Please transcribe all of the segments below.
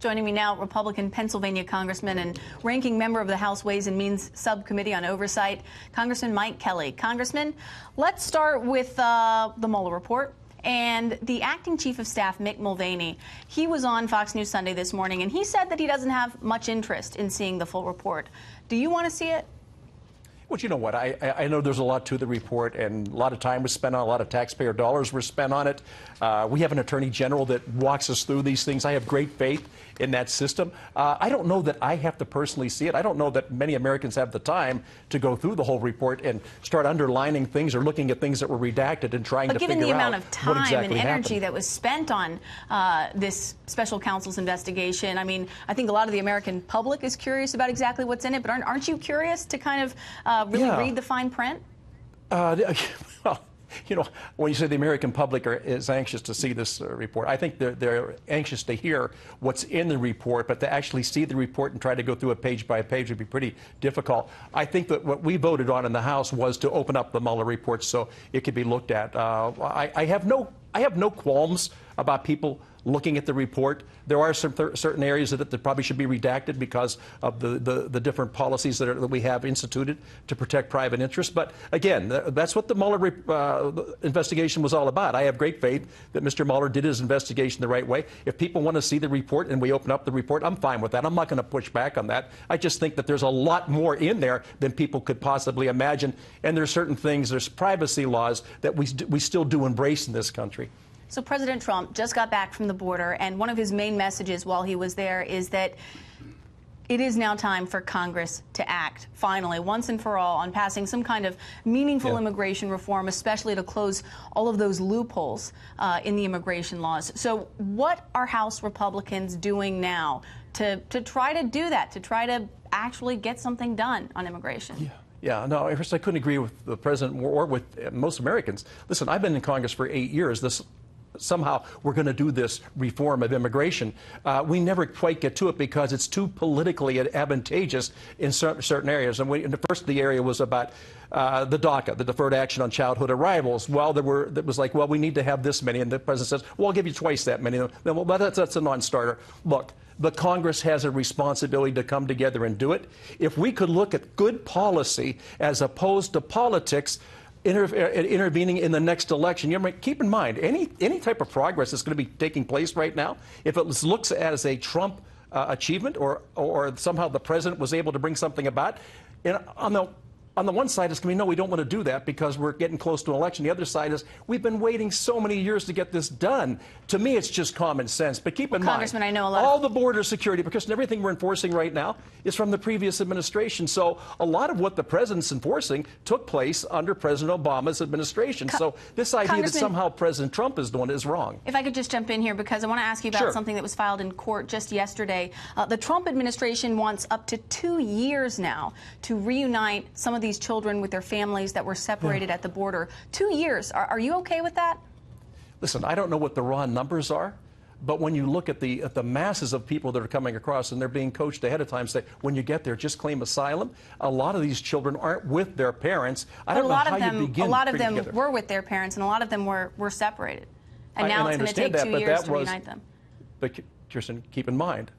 Joining me now, Republican Pennsylvania Congressman and ranking member of the House Ways and Means Subcommittee on Oversight, Congressman Mike Kelly. Congressman, let's start with uh, the Mueller report. And the acting chief of staff, Mick Mulvaney, he was on Fox News Sunday this morning, and he said that he doesn't have much interest in seeing the full report. Do you want to see it? Well, you know what? I, I know there's a lot to the report, and a lot of time was spent on, a lot of taxpayer dollars were spent on it. Uh, we have an attorney general that walks us through these things. I have great faith in that system. Uh, I don't know that I have to personally see it. I don't know that many Americans have the time to go through the whole report and start underlining things or looking at things that were redacted and trying but to figure out. given the amount of time exactly and energy happened. that was spent on uh, this special counsel's investigation, I mean, I think a lot of the American public is curious about exactly what's in it. But aren't, aren't you curious to kind of uh, uh, really yeah. read the fine print? Uh, well, you know, when you say the American public are, is anxious to see this uh, report, I think they're, they're anxious to hear what's in the report, but to actually see the report and try to go through it page by page would be pretty difficult. I think that what we voted on in the House was to open up the Mueller report so it could be looked at. Uh, I, I, have no, I have no qualms about people looking at the report. There are some certain areas that, that probably should be redacted because of the, the, the different policies that, are, that, we have instituted to protect private interests. But again, that's what the Mueller uh, investigation was all about. I have great faith that Mr. Mueller did his investigation the right way. If people want to see the report and we open up the report, I'm fine with that. I'm not going to push back on that. I just think that there's a lot more in there than people could possibly imagine. And there's certain things, there's privacy laws that we, we still do embrace in this country. So President Trump just got back from the border, and one of his main messages while he was there is that it is now time for Congress to act, finally, once and for all, on passing some kind of meaningful yeah. immigration reform, especially to close all of those loopholes uh, in the immigration laws. So, what are House Republicans doing now to, to try to do that, to try to actually get something done on immigration? Yeah. Yeah, no, first I couldn't agree with the president or with most Americans. Listen, I've been in Congress for eight years. This somehow we're going to do this reform of immigration. Uh, we never quite get to it because it's too politically advantageous in certain areas. And, we, and the first the area was about uh, the DACA, the Deferred Action on Childhood Arrivals. Well, there were that was like, well, we need to have this many, and the president says, well, I'll give you twice that many. Then, well, that's, that's a non-starter. Look, the Congress has a responsibility to come together and do it. If we could look at good policy as opposed to politics Inter uh, intervening in the next election. You know, keep in mind, any any type of progress that's going to be taking place right now, if it looks as a Trump uh, achievement or or somehow the president was able to bring something about, you know, on the on the one side, it's going to be, no, we don't want to do that because we're getting close to an election. The other side is, we've been waiting so many years to get this done. To me, it's just common sense. But keep well, in Congressman, mind, I know a lot all the border security, because everything we're enforcing right now is from the previous administration. So a lot of what the president's enforcing took place under President Obama's administration. Co so this idea that somehow President Trump is doing it is wrong. If I could just jump in here, because I want to ask you about sure. something that was filed in court just yesterday. Uh, the Trump administration wants up to two years now to reunite some of the these children with their families that were separated yeah. at the border. Two years. Are, are you okay with that? Listen, I don't know what the raw numbers are. But when you look at the at the masses of people that are coming across and they're being coached ahead of time, say when you get there, just claim asylum. A lot of these children aren't with their parents. I but don't a lot know of how them, you begin. A lot of them together. were with their parents, and a lot of them were were separated. And I, now and it's going to take that, two years to was, reunite them. But Kirsten, keep in mind,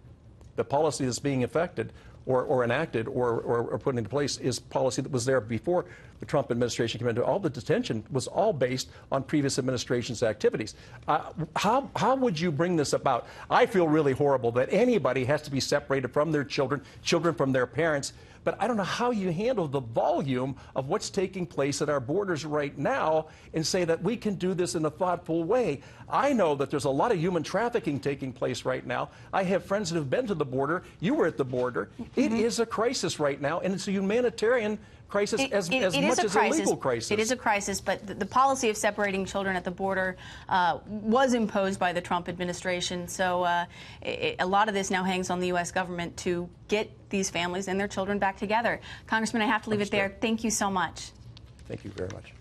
the policy that's being affected or, or enacted or, or, or, put into place is policy that was there before the Trump administration came into. All the detention was all based on previous administration's activities. Uh, how, how would you bring this about? I feel really horrible that anybody has to be separated from their children, children from their parents. But I don't know how you handle the volume of what's taking place at our borders right now and say that we can do this in a thoughtful way. I know that there's a lot of human trafficking taking place right now. I have friends that have been to the border. You were at the border. It mm-hmm. is a crisis right now, and it's a humanitarian crisis it, as, it, as it much as crisis. a legal crisis. It is a crisis, but the, the policy of separating children at the border uh, was imposed by the Trump administration. So uh, a lot of this now hangs on the U.S. government to get these families and their children back together. Congressman, I have to leave Understood. it there. Thank you so much. Thank you very much.